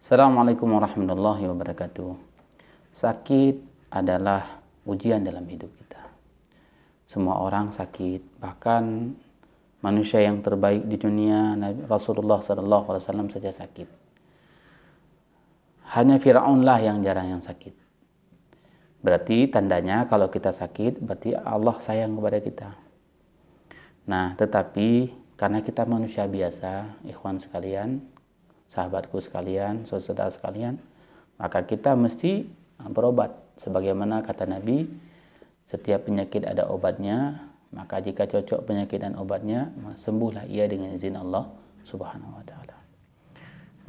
Assalamualaikum warahmatullahi wabarakatuh. Sakit adalah ujian dalam hidup kita. Semua orang sakit, bahkan manusia yang terbaik di dunia, Rasulullah SAW saja sakit. Hanya Fir'aunlah yang jarang yang sakit. Berarti tandanya kalau kita sakit, berarti Allah sayang kepada kita. Nah, tetapi karena kita manusia biasa, ikhwan sekalian, sahabatku sekalian, saudara sekalian, maka kita mesti berobat sebagaimana kata Nabi, setiap penyakit ada obatnya, maka jika cocok penyakit dan obatnya, sembuhlah ia dengan izin Allah Subhanahu wa taala.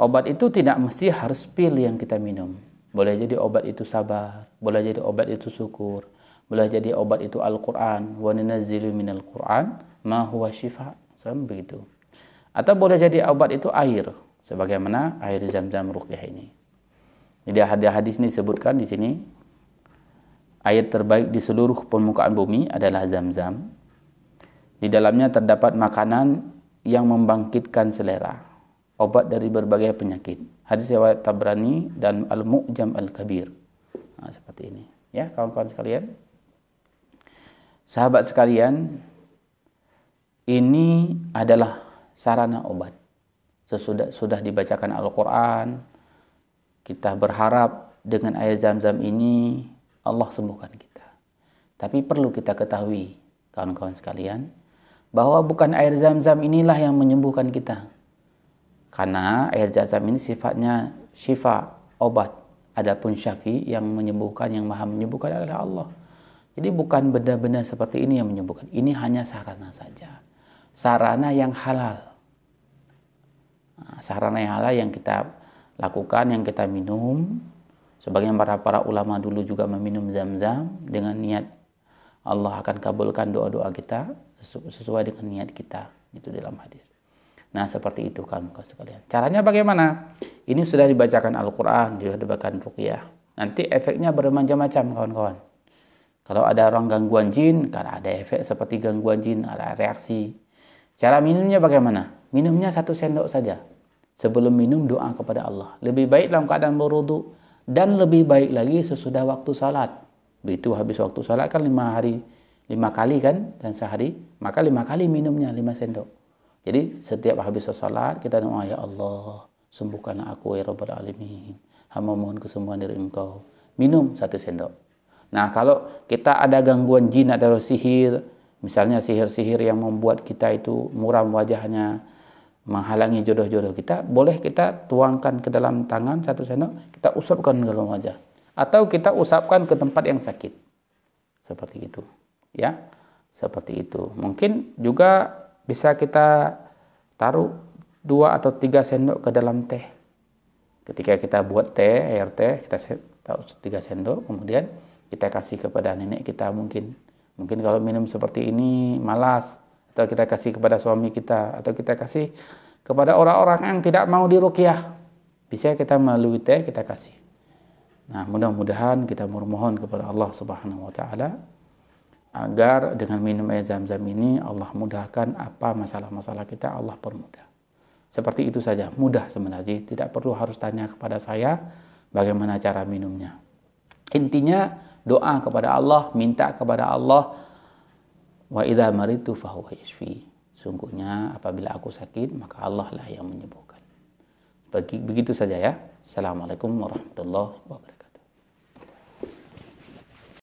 Obat itu tidak mesti harus pil yang kita minum. Boleh jadi obat itu sabar, boleh jadi obat itu syukur, boleh jadi obat itu Al-Qur'an, wa nunazzilu minal Qur'an ma huwa syifa. Sama begitu. Atau boleh jadi obat itu air, sebagaimana air zam-zam ruqyah ini. Jadi ada hadis ini disebutkan di sini air terbaik di seluruh permukaan bumi adalah zam-zam. Di dalamnya terdapat makanan yang membangkitkan selera, obat dari berbagai penyakit. Hadis riwayat Tabrani dan Al-Mu'jam Al-Kabir. Nah, seperti ini. Ya, kawan-kawan sekalian. Sahabat sekalian, ini adalah sarana obat sesudah sudah dibacakan Al-Quran, kita berharap dengan air zam-zam ini Allah sembuhkan kita. Tapi perlu kita ketahui, kawan-kawan sekalian, bahwa bukan air zam-zam inilah yang menyembuhkan kita. Karena air zam-zam ini sifatnya syifa, obat. Adapun syafi yang menyembuhkan, yang maha menyembuhkan adalah Allah. Jadi bukan benda-benda seperti ini yang menyembuhkan. Ini hanya sarana saja. Sarana yang halal Ah, sarana yang halal yang kita lakukan, yang kita minum. Sebagian para para ulama dulu juga meminum zam-zam dengan niat Allah akan kabulkan doa-doa kita sesuai dengan niat kita. Itu dalam hadis. Nah seperti itu kan muka sekalian. Caranya bagaimana? Ini sudah dibacakan Al-Quran, sudah dibacakan ruqyah. Nanti efeknya bermacam-macam kawan-kawan. Kalau ada orang gangguan jin, karena ada efek seperti gangguan jin, ada reaksi. Cara minumnya bagaimana? Minumnya satu sendok saja sebelum minum doa kepada Allah. Lebih baik dalam keadaan berwudu dan lebih baik lagi sesudah waktu salat. Begitu habis waktu salat kan lima hari, lima kali kan dan sehari, maka lima kali minumnya lima sendok. Jadi setiap habis salat kita doa ya Allah sembuhkan aku ya Rabbal Alamin. Hamba mohon kesembuhan dari engkau. Minum satu sendok. Nah kalau kita ada gangguan jin atau sihir, misalnya sihir-sihir yang membuat kita itu muram wajahnya, menghalangi jodoh-jodoh kita, boleh kita tuangkan ke dalam tangan satu sendok, kita usapkan ke dalam wajah. Atau kita usapkan ke tempat yang sakit. Seperti itu. Ya, seperti itu. Mungkin juga bisa kita taruh dua atau tiga sendok ke dalam teh. Ketika kita buat teh, air teh, kita taruh tiga sendok, kemudian kita kasih kepada nenek kita mungkin. Mungkin kalau minum seperti ini malas, atau kita kasih kepada suami kita atau kita kasih kepada orang-orang yang tidak mau dirukyah bisa kita melalui teh kita kasih nah mudah-mudahan kita mohon kepada Allah Subhanahu wa taala agar dengan minum air zam-zam ini Allah mudahkan apa masalah-masalah kita Allah permudah seperti itu saja mudah sebenarnya tidak perlu harus tanya kepada saya bagaimana cara minumnya intinya doa kepada Allah minta kepada Allah Wa idha maritu fahuwa yashfi. Sungguhnya apabila aku sakit maka Allah lah yang menyembuhkan. begitu saja ya. Assalamualaikum warahmatullahi wabarakatuh.